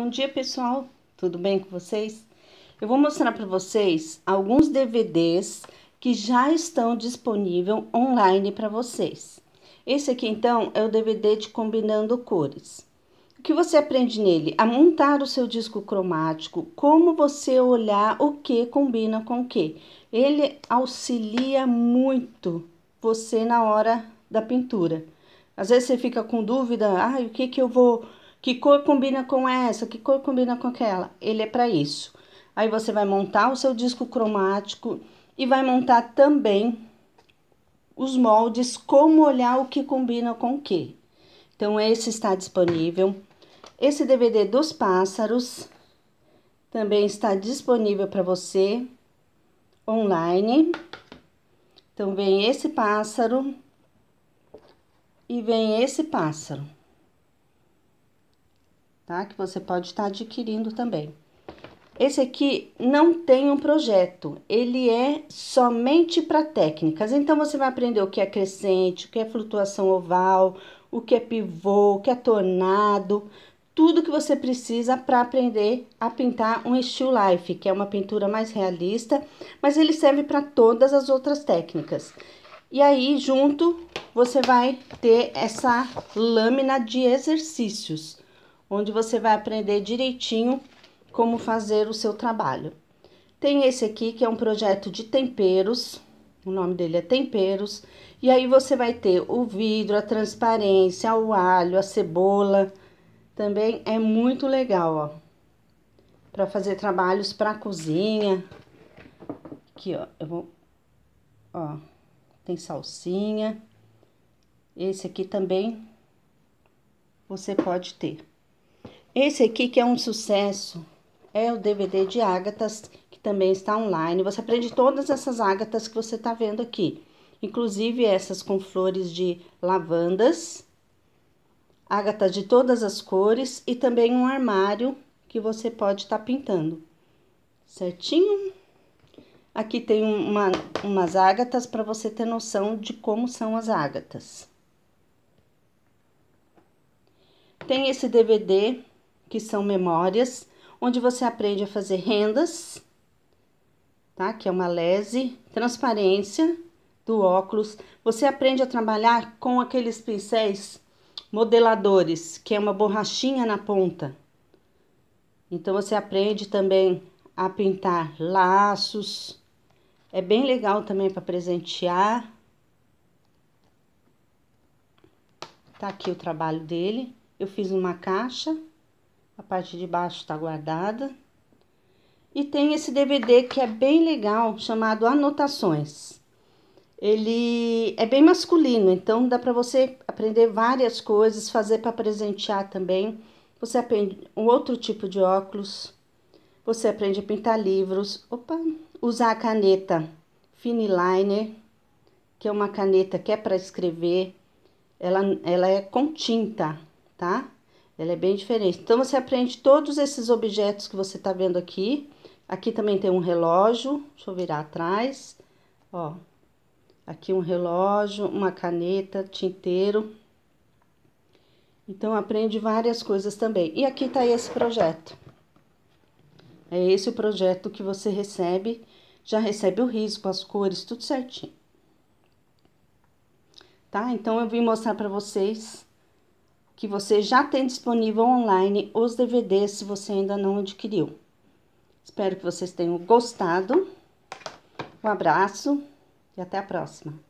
Bom dia, pessoal. Tudo bem com vocês? Eu vou mostrar para vocês alguns DVDs que já estão disponíveis online para vocês. Esse aqui, então, é o DVD de Combinando Cores. O que você aprende nele? A montar o seu disco cromático, como você olhar o que combina com o que. Ele auxilia muito você na hora da pintura. Às vezes você fica com dúvida, ah, o que que eu vou que cor combina com essa? Que cor combina com aquela? Ele é para isso. Aí você vai montar o seu disco cromático e vai montar também os moldes como olhar o que combina com o que. Então esse está disponível. Esse DVD dos pássaros também está disponível para você online. Então vem esse pássaro e vem esse pássaro tá? Que você pode estar tá adquirindo também. Esse aqui não tem um projeto, ele é somente para técnicas. Então, você vai aprender o que é crescente, o que é flutuação oval, o que é pivô, o que é tornado, tudo que você precisa para aprender a pintar um Steel Life, que é uma pintura mais realista, mas ele serve para todas as outras técnicas. E aí, junto, você vai ter essa lâmina de exercícios onde você vai aprender direitinho como fazer o seu trabalho. Tem esse aqui que é um projeto de temperos, o nome dele é Temperos, e aí você vai ter o vidro, a transparência, o alho, a cebola. Também é muito legal, ó, para fazer trabalhos para cozinha. Aqui, ó, eu vou ó, tem salsinha. Esse aqui também você pode ter. Esse aqui que é um sucesso é o DVD de ágatas, que também está online. Você aprende todas essas ágatas que você está vendo aqui, inclusive essas com flores de lavandas, ágatas de todas as cores e também um armário que você pode estar tá pintando, certinho? Aqui tem uma, umas ágatas para você ter noção de como são as ágatas. Tem esse DVD que são memórias, onde você aprende a fazer rendas, tá? Que é uma lese, transparência do óculos. Você aprende a trabalhar com aqueles pincéis modeladores, que é uma borrachinha na ponta. Então você aprende também a pintar laços. É bem legal também para presentear. Tá aqui o trabalho dele. Eu fiz uma caixa a parte de baixo está guardada. E tem esse DVD que é bem legal, chamado Anotações. Ele é bem masculino, então dá para você aprender várias coisas, fazer para presentear também. Você aprende um outro tipo de óculos. Você aprende a pintar livros. Opa, usar a caneta Finiliner, que é uma caneta que é para escrever. Ela, ela é com tinta, tá? Ela é bem diferente. Então, você aprende todos esses objetos que você tá vendo aqui. Aqui também tem um relógio. Deixa eu virar atrás. Ó. Aqui um relógio, uma caneta, tinteiro. Então, aprende várias coisas também. E aqui tá esse projeto. É esse o projeto que você recebe. Já recebe o risco, as cores, tudo certinho. Tá? Então, eu vim mostrar para vocês que você já tem disponível online os DVDs se você ainda não adquiriu. Espero que vocês tenham gostado. Um abraço e até a próxima.